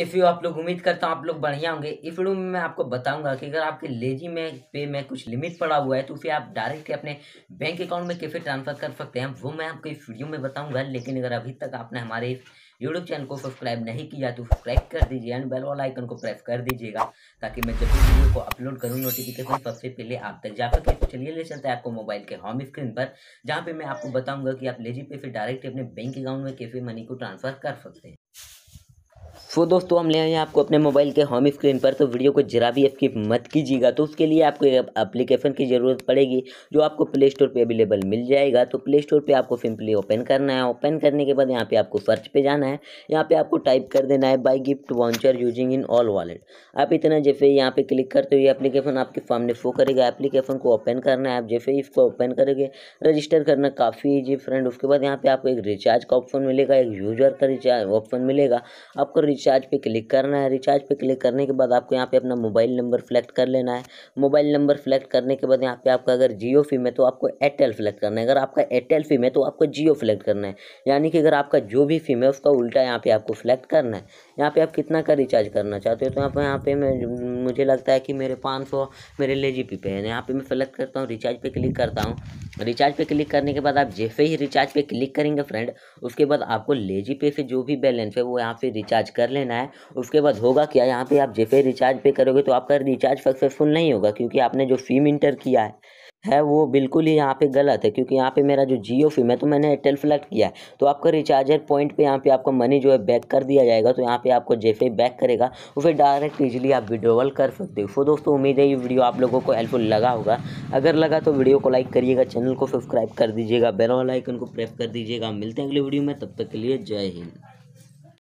if you आप लोग उम्मीद करता हूँ आप लोग बढ़िया होंगे इस वीडियो में मैं आपको बताऊंगा कि अगर आपके लेजी में पे में कुछ लिमिट पड़ा हुआ है तो फिर आप डायरेक्ट अपने बैंक अकाउंट में कैसे ट्रांसफर कर सकते हैं वो मैं आपको इस वीडियो में बताऊंगा लेकिन अगर अभी तक आपने हमारे यूट्यूब चैनल को सब्सक्राइब नहीं किया तो सब्सक्राइब कर दीजिए एंड बेल वाला आइकन को प्रेस कर दीजिएगा ताकि मैं जब भी वीडियो को अपलोड करूँ नोटिफिकेशन सबसे पहले आप तक जा सके तो चलिए ले चलते हैं आपको मोबाइल के होम स्क्रीन पर जहाँ पे मैं आपको बताऊँगा कि आप लेजी पे से डायरेक्ट अपने बैंक अकाउंट में कैसे मनी को ट्रांसफर कर सकते हैं सो so, दोस्तों हम ले आए हैं आपको अपने मोबाइल के होम स्क्रीन पर तो वीडियो को जरा भी स्किप मत कीजिएगा तो उसके लिए आपको एक एप्लीकेशन की ज़रूरत पड़ेगी जो आपको प्ले स्टोर पर अवेलेबल मिल जाएगा तो प्ले स्टोर पर आपको सिंपली ओपन करना है ओपन करने के बाद यहाँ पे आपको सर्च पर जाना है यहाँ पर आपको टाइप कर देना है buy gift voucher using in all wallet आप इतना जैसे यहाँ पर क्लिक करते हो ये एप्लीकेशन आपके सामने शो करेगा एप्लीकेशन को ओपन करना है आप जैसे इसको ओपन करेंगे रजिस्टर करना काफ़ी ईजी फ्रेंड उसके बाद यहाँ पर आपको एक रिचार्ज का ऑप्शन मिलेगा एक यूजर का रिचार्ज ऑप्शन मिलेगा आपको रिचार्ज रिचार्ज पे क्लिक करना है रिचार्ज पे क्लिक करने के बाद आपको यहाँ पे अपना मोबाइल नंबर फ्लेक्ट कर लेना है मोबाइल नंबर फ्लेक्ट करने के बाद यहाँ पे आपका अगर जियो फिम है तो आपको एयरटेल फ्लेक्ट करना है अगर आपका एयरटेल फिम है तो आपको जियो फ्लेक्ट करना है यानी कि अगर आपका जो भी फिम है उसका उल्टा यहाँ पे आपको फ्लेक्ट करना है यहाँ पे आप कितना का रिचार्ज करना चाहते हो तो यहाँ पे यहाँ पे मुझे लगता है कि मेरे पाँच सौ मेरे ले जी पे है यहाँ पे मैं सेलेक्ट करता हूँ रिचार्ज पे क्लिक करता हूँ रिचार्ज पे क्लिक करने के बाद आप जैसे ही रिचार्ज पे क्लिक करेंगे फ्रेंड उसके बाद आपको लेजी पे से जो भी बैलेंस है वो यहाँ पे रिचार्ज कर लेना है उसके बाद होगा क्या यहाँ पे आप जेपे रिचार्ज पे करोगे तो आपका रिचार्ज सक्सेसफुल नहीं होगा क्योंकि आपने जो फीम इंटर किया है है वो बिल्कुल ही यहाँ पे गलत है क्योंकि यहाँ पे मेरा जो जियो फिम है तो मैंने एयरटेल फ्लैक्ट किया है तो आपका रिचार्जर पॉइंट पे यहाँ पे आपको मनी जो है बैक कर दिया जाएगा तो यहाँ पे आपको जैसे बैक करेगा उसे डायरेक्ट इजीली आप विड्रोवल कर सकते हो तो दोस्तों उम्मीद है ये वीडियो आप लोगों को हेल्पफुल लगा होगा अगर लगा तो वीडियो को लाइक करिएगा चैनल को सब्सक्राइब कर दीजिएगा बेल वाला आइकन को प्रेस कर दीजिएगा मिलते हैं अगले वीडियो में तब तक के लिए जय हिंद